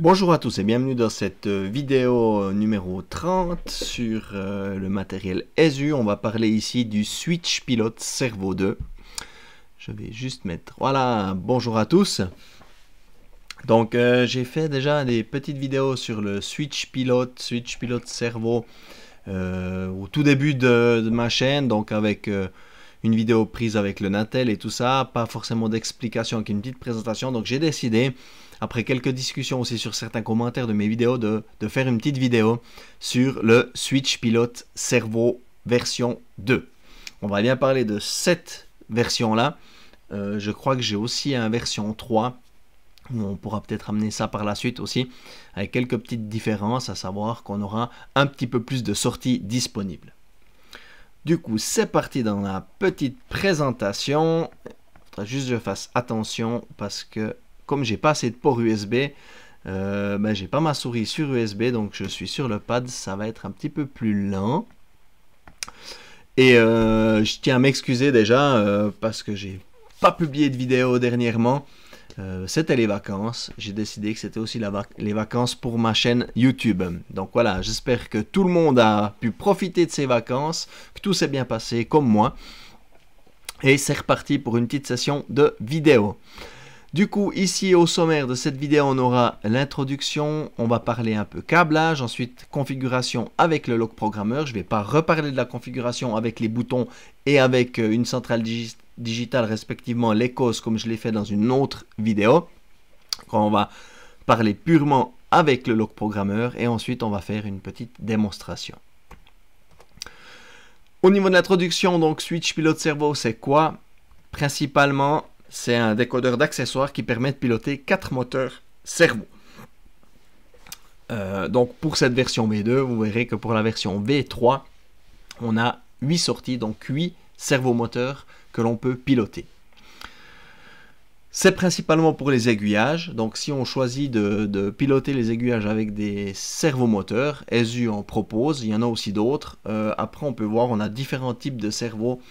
Bonjour à tous et bienvenue dans cette euh, vidéo euh, numéro 30 sur euh, le matériel ESU. On va parler ici du Switch Pilote Servo 2. Je vais juste mettre... Voilà, bonjour à tous. Donc j'ai fait déjà des petites vidéos sur le Switch Pilote, Switch Pilote Cerveau au tout début de, ma chaîne, donc avec une vidéo prise avec le Natel et tout ça, pas forcément d'explication, qu'une petite présentation. Donc j'ai décidé après quelques discussions aussi sur certains commentaires de mes vidéos, de, faire une petite vidéo sur le Switch Pilote Servo version 2. On va bien parler de cette version-là. Euh, je crois que j'ai aussi une version 3 on pourra peut-être amener ça par la suite aussi, avec quelques petites différences, à savoir qu'on aura un petit peu plus de sorties disponibles. Du coup, c'est parti dans la petite présentation. Il faudra juste que je fasse attention parce que comme j'ai pas assez de port USB, euh, ben, j'ai pas ma souris sur USB, donc je suis sur le pad, ça va être un petit peu plus lent. Et euh, je tiens à m'excuser déjà euh, parce que j'ai pas publié de vidéo dernièrement. Euh, c'était les vacances, j'ai décidé que c'était aussi les vacances pour ma chaîne YouTube. Donc voilà, j'espère que tout le monde a pu profiter de ces vacances, que tout s'est bien passé comme moi. Et c'est reparti pour une petite session de vidéo. Du coup, ici au sommaire de cette vidéo, on aura l'introduction, on va parler un peu câblage, ensuite configuration avec le log programmeur. Je ne vais pas reparler de la configuration avec les boutons et avec euh, une centrale digitale, respectivement les causes, comme je l'ai fait dans une autre vidéo. Quand on va parler purement avec le log programmeur et ensuite on va faire une petite démonstration. Au niveau de l'introduction, donc switch pilote cerveau, c'est quoi Principalement, c'est un décodeur d'accessoires qui permet de piloter quatre moteurs cerveau. Euh, donc pour cette version V2, vous verrez que pour la version V3, on a 8 sorties, donc 8 moteurs que l'on peut piloter. C'est principalement pour les aiguillages, donc si on choisit de, piloter les aiguillages avec des moteurs, ESU en propose, il y en a aussi d'autres. Euh, après on peut voir, on a différents types de cerveaux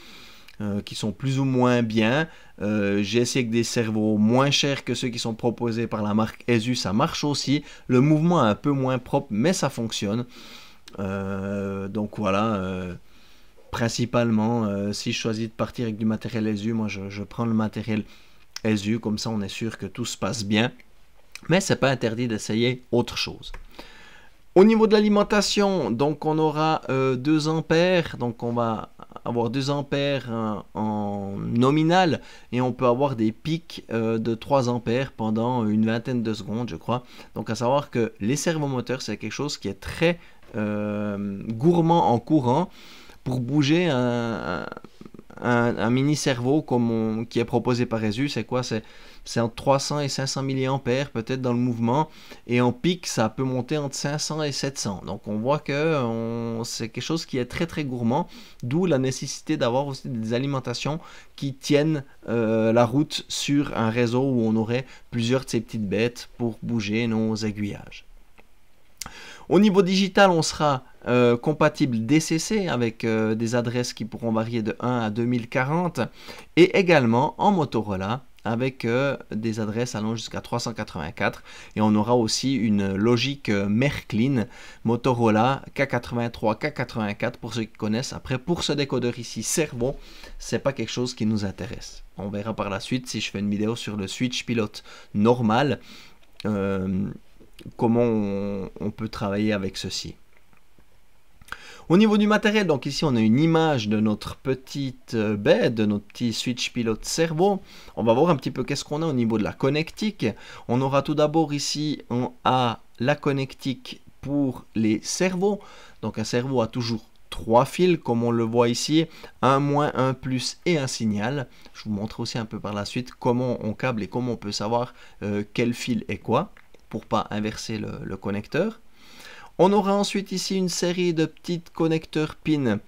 euh, qui sont plus ou moins bien. Euh, j'ai essayé avec des cerveaux moins chers que ceux qui sont proposés par la marque ESU, ça marche aussi. Le mouvement est un peu moins propre, mais ça fonctionne. Euh, donc voilà, principalement, si je choisis de partir avec du matériel ESU, moi je, prends le matériel ESU, comme ça on est sûr que tout se passe bien. Mais c'est pas interdit d'essayer autre chose. Au niveau de l'alimentation, donc on aura 2 euh, ampères, donc on va avoir 2 ampères euh, en nominal et on peut avoir des pics euh, de 3 ampères pendant une vingtaine de secondes, je crois. Donc à savoir que les servomoteurs, c'est quelque chose qui est très gourmand en courant pour bouger un, un, mini cerveau comme qui est proposé par Jésus, c'est quoi c'est, entre 300 et 500 milliampères peut-être dans le mouvement, et en pic, ça peut monter entre 500 et 700. Donc on voit que c'est quelque chose qui est très très gourmand, d'où la nécessité d'avoir aussi des alimentations qui tiennent euh, la route sur un réseau où on aurait plusieurs de ces petites bêtes pour bouger nos aiguillages. Au niveau digital, on sera euh, compatible DCC avec euh, des adresses qui pourront varier de 1 à 2040 et également en Motorola avec euh, des adresses allant jusqu'à 384 et on aura aussi une logique Merklin Motorola K83 K84 pour ceux qui connaissent après pour ce décodeur ici Cerveau c'est pas quelque chose qui nous intéresse on verra par la suite si je fais une vidéo sur le switch pilote normal comment on, peut travailler avec ceci. Au niveau du matériel, donc ici on a une image de notre petite euh, baie, de notre petit switch pilote cerveau. On va voir un petit peu qu'est-ce qu'on a au niveau de la connectique. On aura tout d'abord ici, on a la connectique pour les cerveaux. Donc un cerveau a toujours trois fils comme on le voit ici, un moins, un plus et un signal. Je vous montre aussi un peu par la suite comment on câble et comment on peut savoir euh, quel fil est quoi pour pas inverser le, connecteur. On aura ensuite ici une série de petites connecteurs pins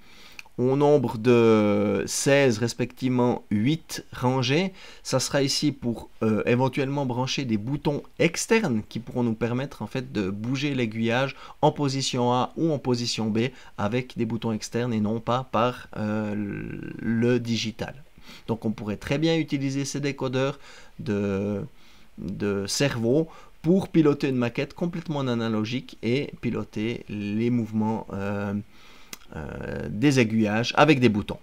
au nombre de 16 respectivement 8 rangées. Ça sera ici pour euh, éventuellement brancher des boutons externes qui pourront nous permettre en fait de bouger l'aiguillage en position A ou en position B avec des boutons externes et non pas par euh, le digital. Donc on pourrait très bien utiliser ces décodeurs de, de cerveau pour piloter une maquette complètement analogique et piloter les mouvements euh, euh, des aiguillages avec des boutons.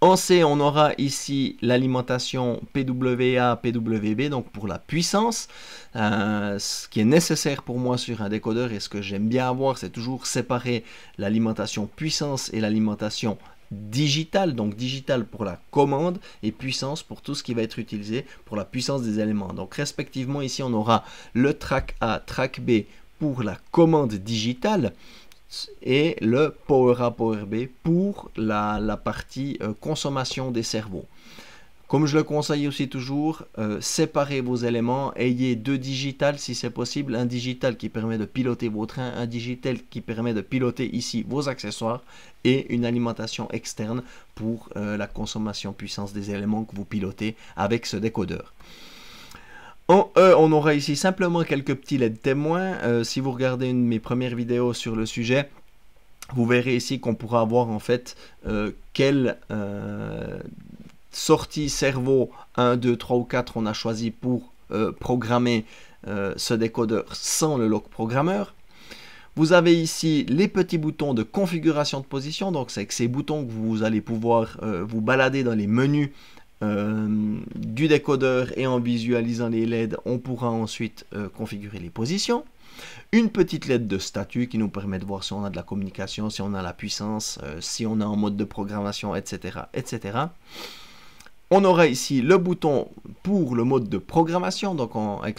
En C, on aura ici l'alimentation PWA, PWB, donc pour la puissance. Euh, ce qui est nécessaire pour moi sur un décodeur et ce que j'aime bien avoir, c'est toujours séparer l'alimentation puissance et l'alimentation digital, donc digital pour la commande et puissance pour tout ce qui va être utilisé pour la puissance des éléments. Donc respectivement ici on aura le track A, track B pour la commande digitale et le Power A, Power B pour la, partie euh, consommation des cerveaux. Comme je le conseille aussi toujours, euh, séparez vos éléments, ayez deux digitales si c'est possible, un digital qui permet de piloter vos trains, un digital qui permet de piloter ici vos accessoires et une alimentation externe pour euh, la consommation puissance des éléments que vous pilotez avec ce décodeur. Euh, on aura ici simplement quelques petits LED témoins. si vous regardez une de mes premières vidéos sur le sujet, vous verrez ici qu'on pourra avoir en fait euh, quel sortie cerveau 1, 2, 3 ou 4, on a choisi pour euh, programmer euh, ce décodeur sans le lock programmeur. Vous avez ici les petits boutons de configuration de position, donc c'est avec ces boutons que vous allez pouvoir euh, vous balader dans les menus du décodeur et en visualisant les LED, on pourra ensuite configurer les positions. Une petite LED de statut qui nous permet de voir si on a de la communication, si on a la puissance, si on est en mode de programmation, etc. etc on aura ici le bouton pour le mode de programmation, donc avec,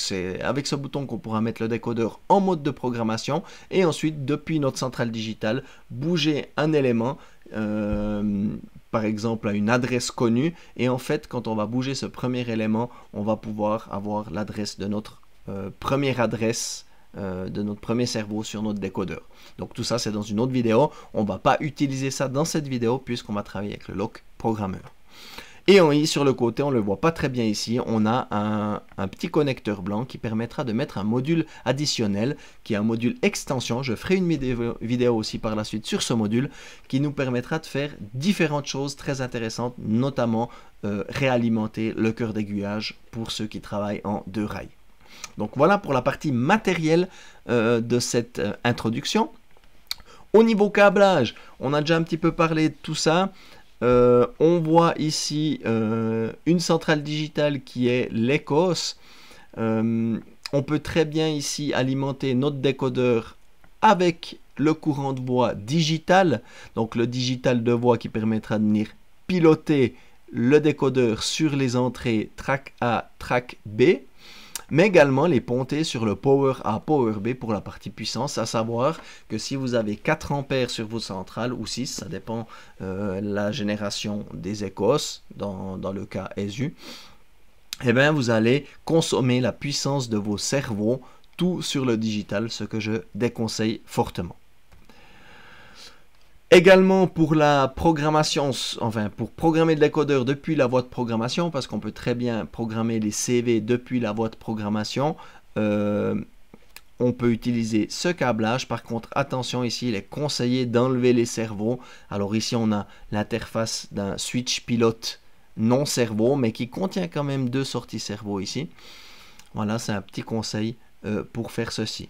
ce bouton qu'on pourra mettre le décodeur en mode de programmation, et ensuite depuis notre centrale digitale, bouger un élément, euh, par exemple à une adresse connue, et en fait quand on va bouger ce premier élément, on va pouvoir avoir l'adresse de notre euh, première adresse euh, de notre premier cerveau sur notre décodeur. Donc tout ça c'est dans une autre vidéo, on ne va pas utiliser ça dans cette vidéo puisqu'on va travailler avec le lock programmeur. Et en I sur le côté, on ne le voit pas très bien ici, on a un, petit connecteur blanc qui permettra de mettre un module additionnel, qui est un module extension. Je ferai une vidéo aussi par la suite sur ce module, qui nous permettra de faire différentes choses très intéressantes, notamment euh, réalimenter le cœur d'aiguillage pour ceux qui travaillent en deux rails. Donc voilà pour la partie matérielle euh, de cette euh, introduction. Au niveau câblage, on a déjà un petit peu parlé de tout ça. Euh, on voit ici euh, une centrale digitale qui est l'ECOS. Euh, on peut très bien ici alimenter notre décodeur avec le courant de voix digital, donc le digital de voix qui permettra de venir piloter le décodeur sur les entrées track A, track B mais également les ponter sur le Power A, Power B pour la partie puissance, à savoir que si vous avez 4 ampères sur vos centrales, ou 6, ça dépend euh, la génération des Écosses, dans, le cas SU, eh bien, vous allez consommer la puissance de vos cerveaux tout sur le digital, ce que je déconseille fortement. Également pour la programmation, enfin pour programmer de l'écodeur depuis la voie de programmation, parce qu'on peut très bien programmer les CV depuis la voie de programmation, euh, on peut utiliser ce câblage. Par contre, attention ici, il est conseillé d'enlever les cerveaux. Alors ici, on a l'interface d'un switch pilote non cerveau, mais qui contient quand même deux sorties cerveau ici. Voilà, c'est un petit conseil euh, pour faire ceci.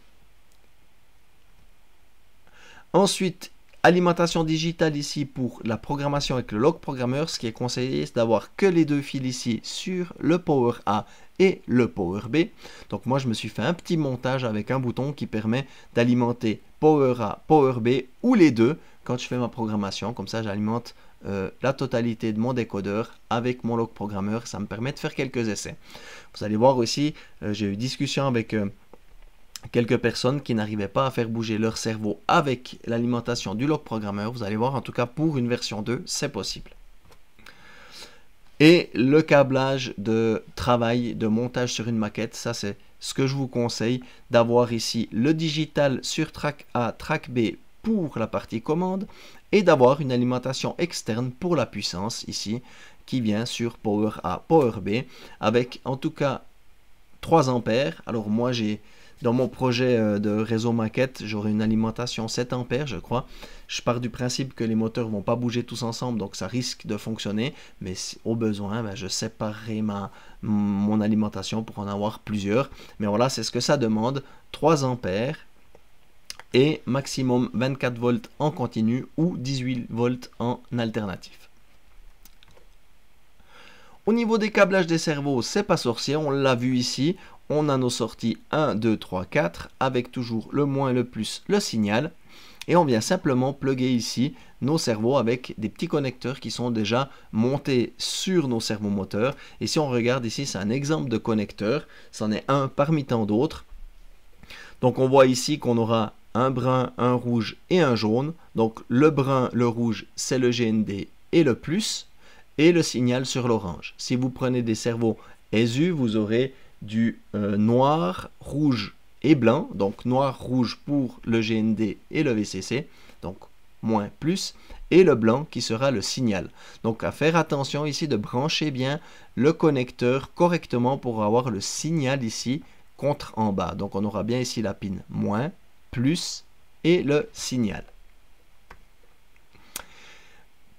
Ensuite, alimentation digitale ici pour la programmation avec le log programmeur. Ce qui est conseillé, c'est d'avoir que les deux fils ici sur le Power A et le Power B. Donc moi, je me suis fait un petit montage avec un bouton qui permet d'alimenter Power A, Power B ou les deux quand je fais ma programmation. Comme ça, j'alimente euh, la totalité de mon décodeur avec mon log programmeur. Ça me permet de faire quelques essais. Vous allez voir aussi, euh, j'ai eu discussion avec... Euh, quelques personnes qui n'arrivaient pas à faire bouger leur cerveau avec l'alimentation du log programmeur. Vous allez voir, en tout cas pour une version 2, c'est possible. Et le câblage de travail, de montage sur une maquette, ça c'est ce que je vous conseille d'avoir ici le digital sur track A, track B pour la partie commande et d'avoir une alimentation externe pour la puissance ici qui vient sur Power A, Power B avec en tout cas 3 ampères. Alors moi j'ai dans mon projet euh, de réseau maquette, j'aurai une alimentation 7 ampères, je crois. Je pars du principe que les moteurs vont pas bouger tous ensemble, donc ça risque de fonctionner. Mais au besoin, ben, je séparerai ma, mon alimentation pour en avoir plusieurs. Mais voilà, c'est ce que ça demande. 3 ampères et maximum 24 volts en continu ou 18 volts en alternatif. Au niveau des câblages des cerveaux, c'est pas sorcier, on l'a vu ici on a nos sorties 1, 2, 3, 4, avec toujours le moins, le plus, le signal. Et on vient simplement plugger ici nos cerveaux avec des petits connecteurs qui sont déjà montés sur nos servomoteurs. Et si on regarde ici, c'est un exemple de connecteur. C'en est un parmi tant d'autres. Donc on voit ici qu'on aura un brun, un rouge et un jaune. Donc le brun, le rouge, c'est le GND et le plus, et le signal sur l'orange. Si vous prenez des cerveaux ESU, vous aurez du euh, noir, rouge et blanc, donc noir, rouge pour le GND et le VCC, donc moins plus, et le blanc qui sera le signal. Donc à faire attention ici de brancher bien le connecteur correctement pour avoir le signal ici contre en bas. Donc on aura bien ici la pin moins, plus et le signal.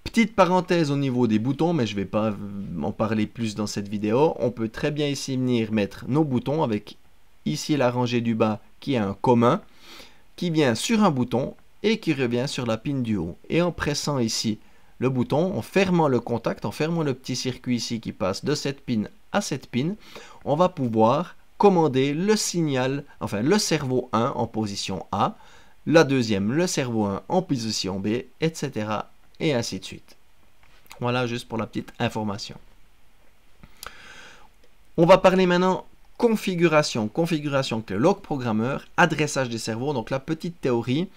Petite parenthèse au niveau des boutons, mais je ne vais pas en parler plus dans cette vidéo. On peut très bien ici venir mettre nos boutons avec ici la rangée du bas qui est un commun, qui vient sur un bouton et qui revient sur la pin du haut. Et en pressant ici le bouton, en fermant le contact, en fermant le petit circuit ici qui passe de cette pin à cette pin, on va pouvoir commander le signal, enfin le cerveau 1 en position A, la deuxième le cerveau 1 en position B, etc et ainsi de suite. Voilà juste pour la petite information. On va parler maintenant configuration, configuration que le log programmeur, adressage des cerveaux, donc la petite théorie.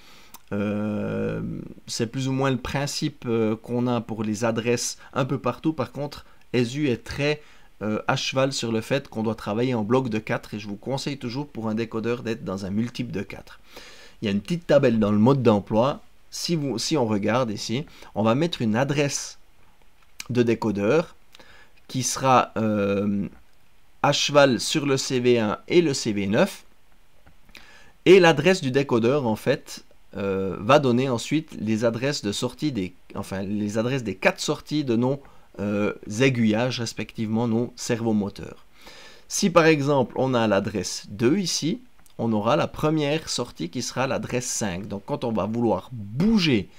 Euh, c'est plus ou moins le principe euh, qu'on a pour les adresses un peu partout. Par contre, SU est très euh, à cheval sur le fait qu'on doit travailler en bloc de 4 et je vous conseille toujours pour un décodeur d'être dans un multiple de 4. Il y a une petite tabelle dans le mode d'emploi si, on regarde ici, on va mettre une adresse de décodeur qui sera euh, à cheval sur le CV1 et le CV9. Et l'adresse du décodeur, en fait, euh, va donner ensuite les adresses de sortie des, enfin, les adresses des quatre sorties de nos euh, aiguillages, respectivement nos servomoteurs. Si par exemple on a l'adresse 2 ici, on aura la première sortie qui sera l'adresse 5. Donc quand on va vouloir bouger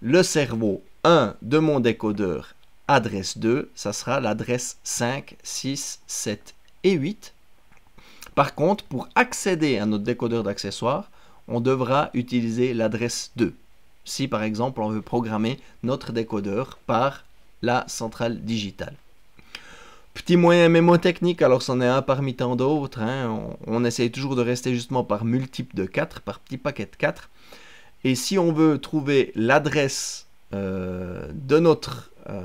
le cerveau 1 de mon décodeur adresse 2, ça sera l'adresse 5, 6, 7 et 8. Par contre, pour accéder à notre décodeur d'accessoires, on devra utiliser l'adresse 2. Si par exemple on veut programmer notre décodeur par la centrale digitale. Petit moyen mémotechnique, alors c'en est un parmi tant d'autres. Hein. On, essaye toujours de rester justement par multiple de 4, par petit paquet de 4. Et si on veut trouver l'adresse euh, de notre euh,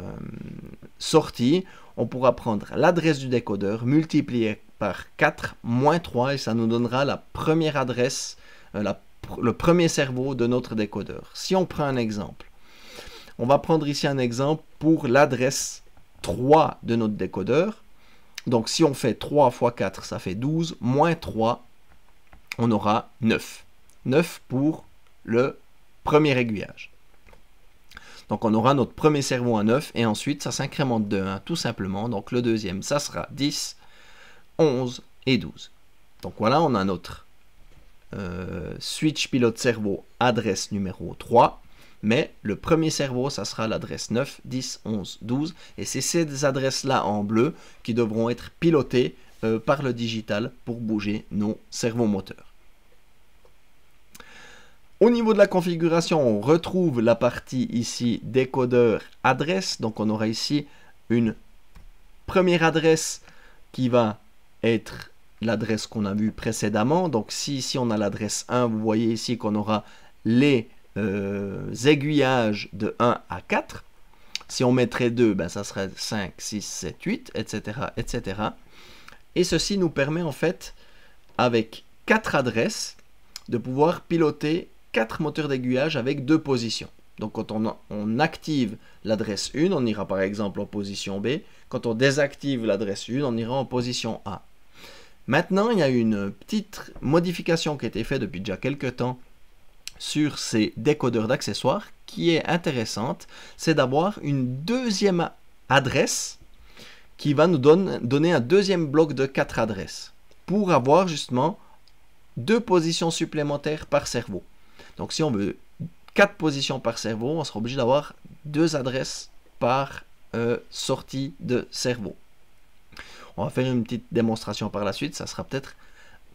sortie, on pourra prendre l'adresse du décodeur, multiplier par 4, moins 3, et ça nous donnera la première adresse, euh, le premier cerveau de notre décodeur. Si on prend un exemple, on va prendre ici un exemple pour l'adresse 3 de notre décodeur. Donc si on fait 3 x 4, ça fait 12, moins 3, on aura 9. 9 pour le premier aiguillage. Donc on aura notre premier cerveau à 9 et ensuite ça s'incrémente de 1 tout simplement. Donc le deuxième, ça sera 10, 11 et 12. Donc voilà, on a notre euh, switch pilote cerveau adresse numéro 3 mais le premier cerveau, ça sera l'adresse 9, 10, 11, 12, et c'est ces adresses-là en bleu qui devront être pilotées euh, par le digital pour bouger nos cerveaux moteurs. Au niveau de la configuration, on retrouve la partie ici décodeur adresse, donc on aura ici une première adresse qui va être l'adresse qu'on a vue précédemment. Donc si ici on a l'adresse 1, vous voyez ici qu'on aura les euh, aiguillages de 1 à 4. Si on mettrait 2, ben, ça serait 5, 6, 7, 8, etc., etc. Et ceci nous permet en fait, avec 4 adresses, de pouvoir piloter 4 moteurs d'aiguillage avec 2 positions. Donc quand on, on active l'adresse 1, on ira par exemple en position B. Quand on désactive l'adresse 1, on ira en position A. Maintenant, il y a une petite modification qui a été faite depuis déjà quelques temps sur ces décodeurs d'accessoires qui est intéressante, c'est d'avoir une deuxième adresse qui va nous donner un deuxième bloc de quatre adresses pour avoir justement deux positions supplémentaires par cerveau. Donc si on veut quatre positions par cerveau, on sera obligé d'avoir deux adresses par euh, sortie de cerveau. On va faire une petite démonstration par la suite, ça sera peut-être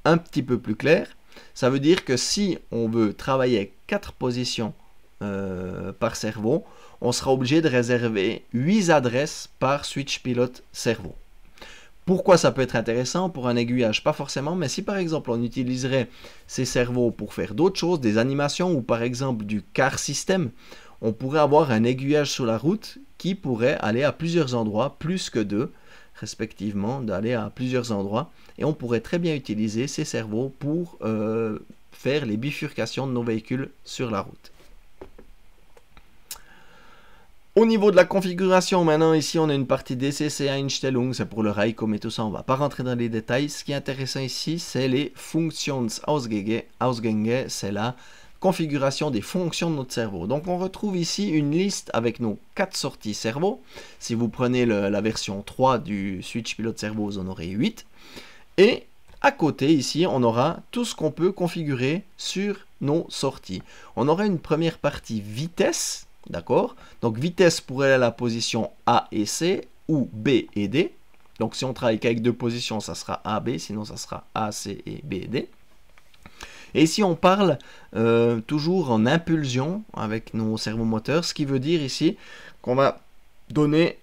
un petit peu plus clair. Ça veut dire que si on veut travailler quatre positions euh, par cerveau, on sera obligé de réserver 8 adresses par switch pilote cerveau. Pourquoi ça peut être intéressant Pour un aiguillage, pas forcément, mais si par exemple on utiliserait ces cerveaux pour faire d'autres choses, des animations ou par exemple du car système on pourrait avoir un aiguillage sur la route qui pourrait aller à plusieurs endroits, plus que deux, respectivement, d'aller à plusieurs endroits et on pourrait très bien utiliser ces cerveaux pour euh, faire les bifurcations de nos véhicules sur la route. Au niveau de la configuration, maintenant ici on a une partie DCCA Einstellung, c'est pour le comme et tout ça, on ne va pas rentrer dans les détails. Ce qui est intéressant ici, c'est les Funktionsausgänge, Ausgänge, c'est la configuration des fonctions de notre cerveau. Donc on retrouve ici une liste avec nos quatre sorties cerveau. Si vous prenez la version 3 du Switch Pilote Cerveau, vous en aurez 8. Et à côté, ici, on aura tout ce qu'on peut configurer sur nos sorties. On aura une première partie vitesse, d'accord Donc vitesse pour aller à la position A et C ou B et D. Donc si on travaille qu'avec deux positions, ça sera A, B, sinon ça sera A, C et B et D. Et ici, on parle euh, toujours en impulsion avec nos servomoteurs, ce qui veut dire ici qu'on va donner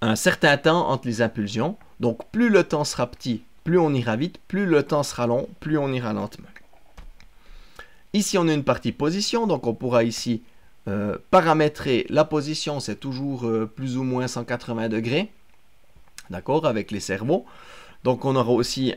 un certain temps entre les impulsions. Donc plus le temps sera petit, plus on ira vite, plus le temps sera long, plus on ira lentement. Ici, on a une partie position, donc on pourra ici euh, paramétrer la position, c'est toujours euh, plus ou moins 180 degrés, d'accord, avec les cerveaux. Donc on aura aussi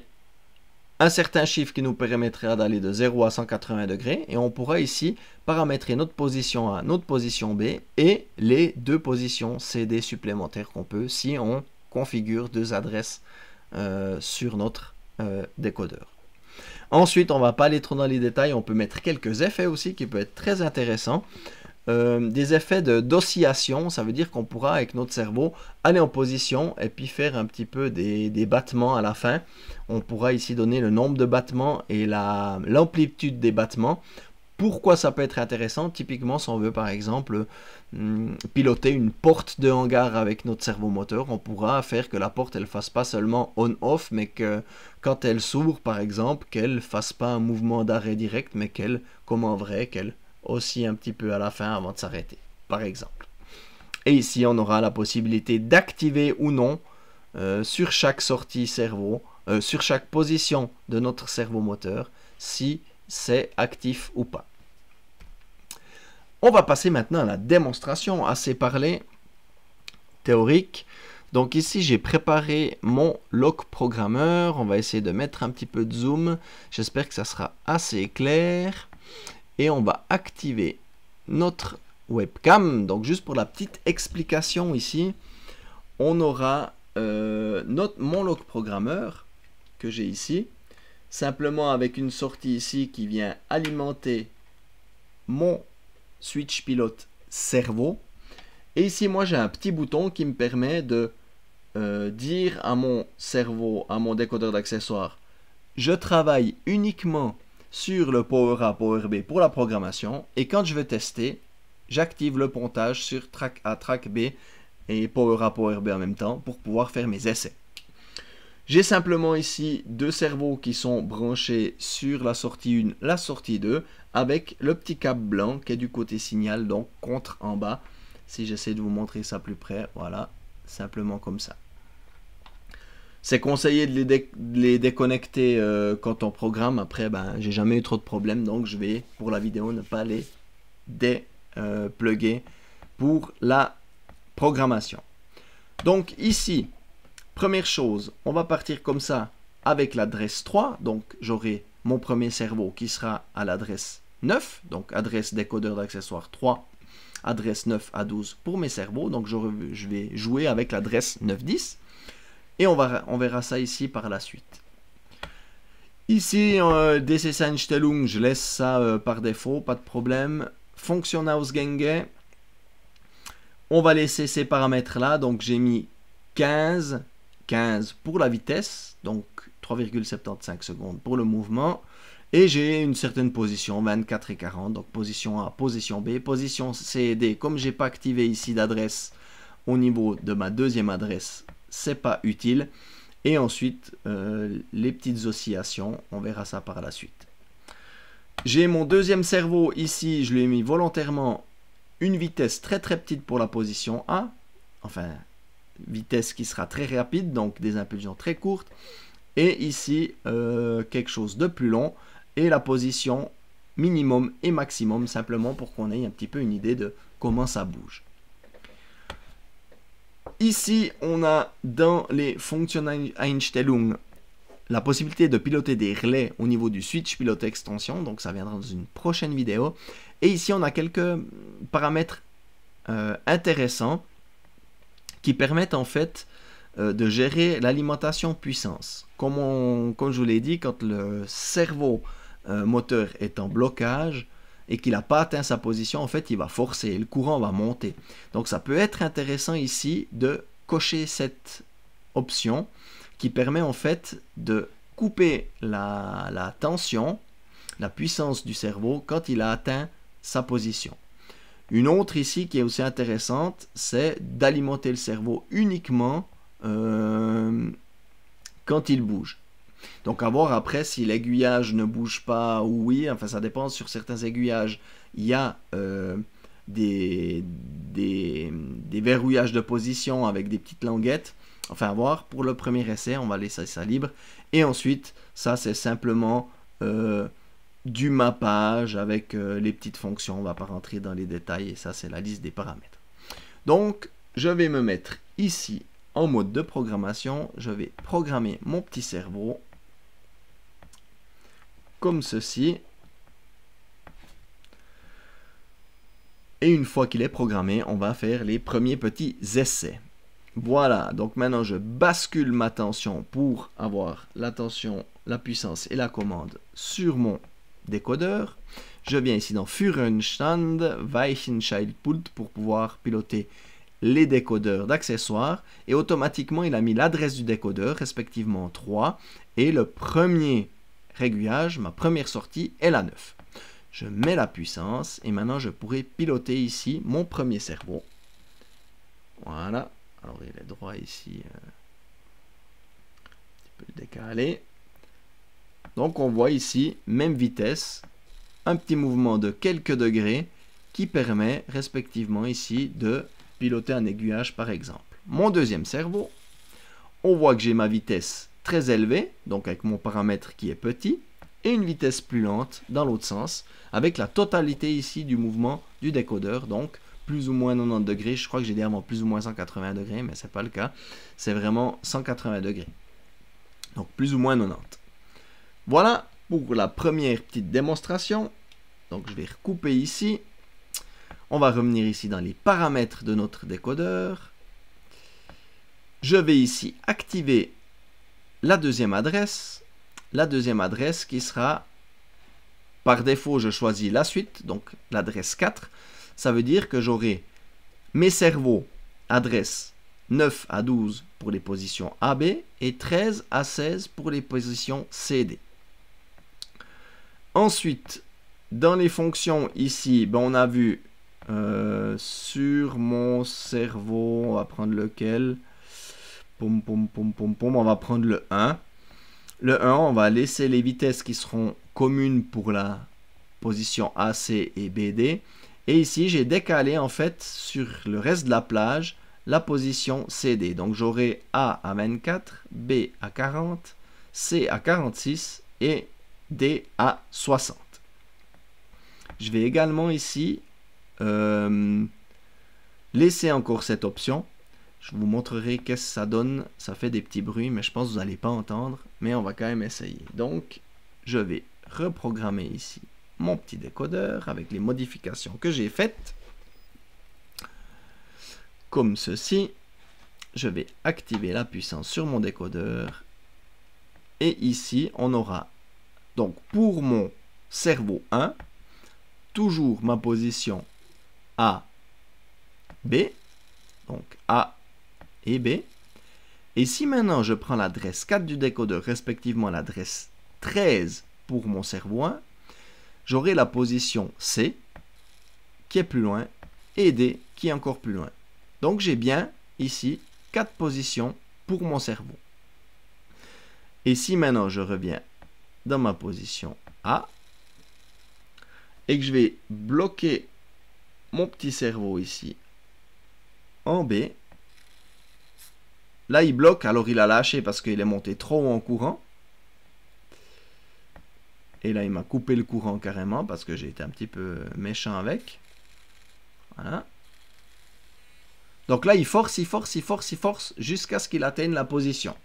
un certain chiffre qui nous permettra d'aller de 0 à 180 degrés, et on pourra ici paramétrer notre position A, notre position B, et les deux positions CD supplémentaires qu'on peut si on configure deux adresses euh, sur notre euh, décodeur. Ensuite, on va pas aller trop dans les détails, on peut mettre quelques effets aussi qui peuvent être très intéressants. Euh, des effets d'oscillation, ça veut dire qu'on pourra avec notre cerveau aller en position et puis faire un petit peu des, battements à la fin. On pourra ici donner le nombre de battements et l'amplitude des battements pourquoi ça peut être intéressant Typiquement, si on veut par exemple hmm, piloter une porte de hangar avec notre moteur, on pourra faire que la porte elle fasse pas seulement on-off, mais que quand elle s'ouvre par exemple, qu'elle fasse pas un mouvement d'arrêt direct, mais qu'elle, comme en vrai, qu'elle oscille un petit peu à la fin avant de s'arrêter, par exemple. Et ici, on aura la possibilité d'activer ou non euh, sur chaque sortie cerveau, sur chaque position de notre cerveau moteur, si c'est actif ou pas. On va passer maintenant à la démonstration, assez parlée, théorique. Donc ici, j'ai préparé mon lock programmeur. On va essayer de mettre un petit peu de zoom. J'espère que ça sera assez clair. Et on va activer notre webcam. Donc juste pour la petite explication ici, on aura euh, notre, mon log programmeur que j'ai ici, simplement avec une sortie ici qui vient alimenter mon switch pilote cerveau. Et ici, moi, j'ai un petit bouton qui me permet de euh, dire à mon cerveau, à mon décodeur d'accessoires, je travaille uniquement sur le Power A, Power B pour la programmation. Et quand je veux tester, j'active le pontage sur track A, track B et Power A, Power B en même temps pour pouvoir faire mes essais. J'ai simplement ici deux cerveaux qui sont branchés sur la sortie 1, la sortie 2, avec le petit câble blanc qui est du côté signal, donc contre en bas. Si j'essaie de vous montrer ça plus près, voilà, simplement comme ça. C'est conseillé de les, déconnecter euh, quand on programme. Après, ben, j'ai jamais eu trop de problèmes, donc je vais, pour la vidéo, ne pas les dépluguer pour la programmation. Donc ici, première chose, on va partir comme ça avec l'adresse 3. Donc j'aurai mon premier cerveau qui sera à l'adresse 9, donc adresse décodeur d'accessoires 3, adresse 9 à 12 pour mes cerveaux, donc je, je vais jouer avec l'adresse 9-10, et on, va, on verra ça ici par la suite. Ici, euh, DC je laisse ça euh, par défaut, pas de problème. Function Ausgänge, on va laisser ces paramètres-là, donc j'ai mis 15, 15 pour la vitesse, donc 3,75 secondes pour le mouvement, et j'ai une certaine position, 24 et 40, donc position A, position B, position C et D. Comme j'ai pas activé ici d'adresse au niveau de ma deuxième adresse, c'est pas utile. Et ensuite, euh, les petites oscillations, on verra ça par la suite. J'ai mon deuxième cerveau ici, je lui ai mis volontairement une vitesse très très petite pour la position A, enfin vitesse qui sera très rapide, donc des impulsions très courtes, et ici euh, quelque chose de plus long et la position minimum et maximum, simplement pour qu'on ait un petit peu une idée de comment ça bouge. Ici, on a dans les Einstellung la possibilité de piloter des relais au niveau du switch pilote extension, donc ça viendra dans une prochaine vidéo. Et ici, on a quelques paramètres euh, intéressants qui permettent en fait euh, de gérer l'alimentation puissance. Comme, comme je vous l'ai dit, quand le cerveau moteur est en blocage et qu'il n'a pas atteint sa position, en fait, il va forcer le courant va monter. Donc ça peut être intéressant ici de cocher cette option qui permet en fait de couper la, tension, la puissance du cerveau quand il a atteint sa position. Une autre ici qui est aussi intéressante, c'est d'alimenter le cerveau uniquement euh, quand il bouge. Donc à voir après si l'aiguillage ne bouge pas ou oui, enfin ça dépend sur certains aiguillages. Il y a euh, des, des, verrouillages de position avec des petites languettes. Enfin à voir, pour le premier essai, on va laisser ça libre. Et ensuite, ça c'est simplement euh, du mappage avec euh, les petites fonctions. On ne va pas rentrer dans les détails et ça c'est la liste des paramètres. Donc je vais me mettre ici en mode de programmation, je vais programmer mon petit cerveau comme ceci. Et une fois qu'il est programmé, on va faire les premiers petits essais. Voilà, donc maintenant je bascule ma tension pour avoir la tension, la puissance et la commande sur mon décodeur. Je viens ici dans Führerstand, Weichenscheidpult pour pouvoir piloter les décodeurs d'accessoires et automatiquement il a mis l'adresse du décodeur, respectivement 3, et le premier Réguillage, ma première sortie est la 9. Je mets la puissance et maintenant je pourrais piloter ici mon premier cerveau. Voilà. Alors il est droit ici. Euh, un petit peu décalé. Donc on voit ici, même vitesse, un petit mouvement de quelques degrés qui permet respectivement ici de piloter un aiguillage par exemple. Mon deuxième cerveau, on voit que j'ai ma vitesse très élevé. donc avec mon paramètre qui est petit, et une vitesse plus lente dans l'autre sens, avec la totalité ici du mouvement du décodeur, donc plus ou moins 90 degrés. Je crois que j'ai dit plus ou moins 180 degrés, mais ce n'est pas le cas. C'est vraiment 180 degrés. Donc plus ou moins 90. Voilà pour la première petite démonstration. Donc je vais recouper ici. On va revenir ici dans les paramètres de notre décodeur. Je vais ici activer la deuxième adresse, la deuxième adresse qui sera, par défaut, je choisis la suite, donc l'adresse 4. Ça veut dire que j'aurai mes cerveaux adresse 9 à 12 pour les positions AB et 13 à 16 pour les positions CD. Ensuite, dans les fonctions ici, ben, on a vu euh, sur mon cerveau, on va prendre lequel on va prendre le 1. Le 1, on va laisser les vitesses qui seront communes pour la position AC et BD. Et ici, j'ai décalé en fait sur le reste de la plage la position CD. Donc j'aurai A à 24, B à 40, C à 46 et D à 60. Je vais également ici euh, laisser encore cette option je vous montrerai qu'est-ce que ça donne. Ça fait des petits bruits, mais je pense que vous n'allez pas entendre. Mais on va quand même essayer. Donc, je vais reprogrammer ici mon petit décodeur avec les modifications que j'ai faites. Comme ceci. Je vais activer la puissance sur mon décodeur. Et ici, on aura, donc pour mon cerveau 1, toujours ma position A, B. Donc A, et B. Et si maintenant je prends l'adresse 4 du décodeur, respectivement l'adresse 13 pour mon cerveau 1, j'aurai la position C, qui est plus loin, et D, qui est encore plus loin. Donc j'ai bien, ici, 4 positions pour mon cerveau. Et si maintenant je reviens dans ma position A, et que je vais bloquer mon petit cerveau ici en B, Là, il bloque, alors il a lâché parce qu'il est monté trop en courant. Et là, il m'a coupé le courant carrément parce que j'ai été un petit peu méchant avec. Voilà. Donc là, il force, il force, il force, il force jusqu'à ce qu'il atteigne la position.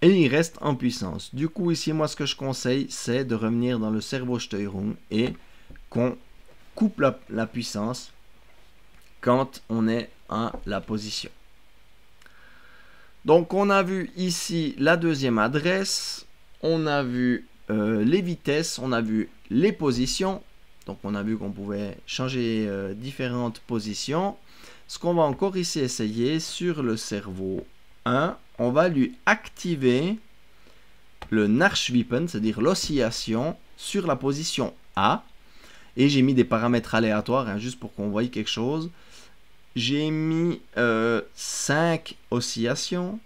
Et il reste en puissance. Du coup, ici, moi, ce que je conseille, c'est de revenir dans le cerveau Steuerung et qu'on coupe la, la puissance quand on est à la position. Donc on a vu ici la deuxième adresse, on a vu euh, les vitesses, on a vu les positions. Donc on a vu qu'on pouvait changer euh, différentes positions. Ce qu'on va encore ici essayer sur le cerveau 1, on va lui activer le Narschwippen, c'est-à-dire l'oscillation sur la position A. Et j'ai mis des paramètres aléatoires, hein, juste pour qu'on voie quelque chose j'ai mis 5 euh, oscillations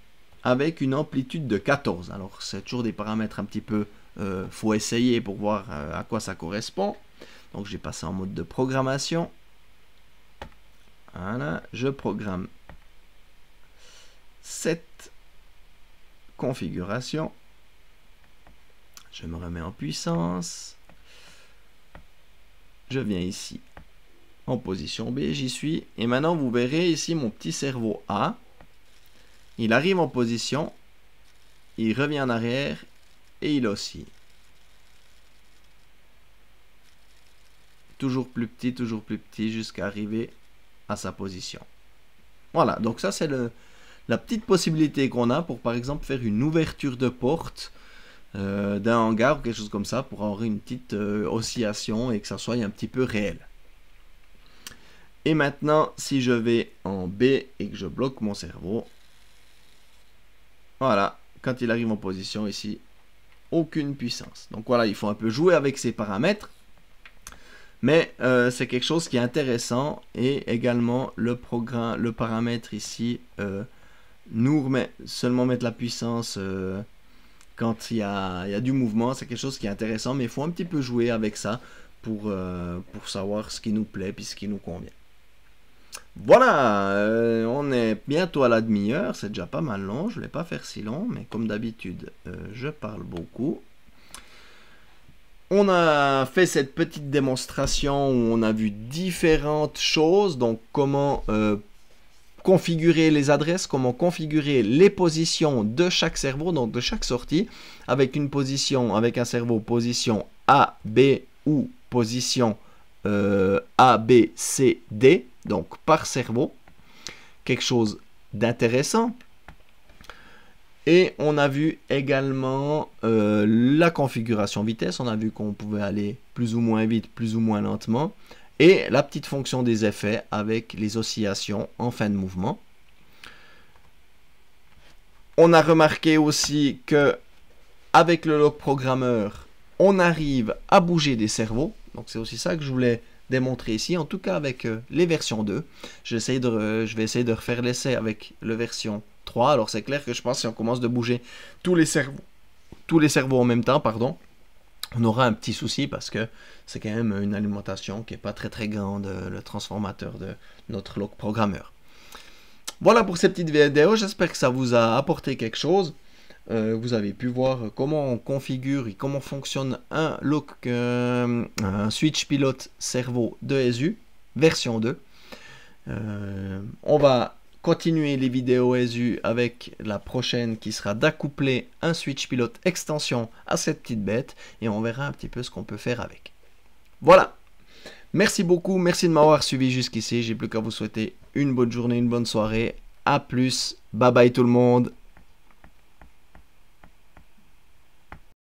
avec une amplitude de 14. Alors c'est toujours des paramètres un petit peu, euh, faut essayer pour voir euh, à quoi ça correspond. Donc j'ai passé en mode de programmation. Voilà, je programme cette configuration. Je me remets en puissance. Je viens ici en position B, j'y suis. Et maintenant, vous verrez ici mon petit cerveau A. Il arrive en position, il revient en arrière et il oscille. Toujours plus petit, toujours plus petit jusqu'à arriver à sa position. Voilà, donc ça c'est la petite possibilité qu'on a pour par exemple faire une ouverture de porte euh, d'un hangar ou quelque chose comme ça pour avoir une petite euh, oscillation et que ça soit un petit peu réel. Et maintenant, si je vais en B et que je bloque mon cerveau, voilà, quand il arrive en position ici, aucune puissance. Donc voilà, il faut un peu jouer avec ces paramètres. Mais euh, c'est quelque chose qui est intéressant et également le programme, le paramètre ici euh, nous remet seulement mettre la puissance euh, quand il y, a, du mouvement. C'est quelque chose qui est intéressant, mais il faut un petit peu jouer avec ça pour, pour savoir ce qui nous plaît et ce qui nous convient. Voilà, euh, on est bientôt à la demi-heure, c'est déjà pas mal long, je ne vais pas faire si long, mais comme d'habitude, euh, je parle beaucoup. On a fait cette petite démonstration où on a vu différentes choses, donc comment euh, configurer les adresses, comment configurer les positions de chaque cerveau, donc de chaque sortie, avec une position, avec un cerveau position A, B ou position A euh, a, B, C, D, donc par cerveau. Quelque chose d'intéressant. Et on a vu également euh, la configuration vitesse. On a vu qu'on pouvait aller plus ou moins vite, plus ou moins lentement. Et la petite fonction des effets avec les oscillations en fin de mouvement. On a remarqué aussi que avec le log programmeur, on arrive à bouger des cerveaux. Donc c'est aussi ça que je voulais démontrer ici, en tout cas avec euh, les versions 2. J'essaie de, je vais essayer de refaire l'essai avec le version 3. Alors c'est clair que je pense que si on commence de bouger tous les cerveaux, tous les cerveaux en même temps, pardon, on aura un petit souci parce que c'est quand même une alimentation qui n'est pas très très grande, euh, le transformateur de notre log programmeur. Voilà pour cette petite vidéo, j'espère que ça vous a apporté quelque chose. Euh, vous avez pu voir comment on configure et comment fonctionne un, euh, switch pilote cerveau de SU version 2. Euh, on va continuer les vidéos SU avec la prochaine qui sera d'accoupler un switch pilote extension à cette petite bête et on verra un petit peu ce qu'on peut faire avec. Voilà Merci beaucoup, merci de m'avoir suivi jusqu'ici. J'ai plus qu'à vous souhaiter une bonne journée, une bonne soirée. À plus, bye bye tout le monde.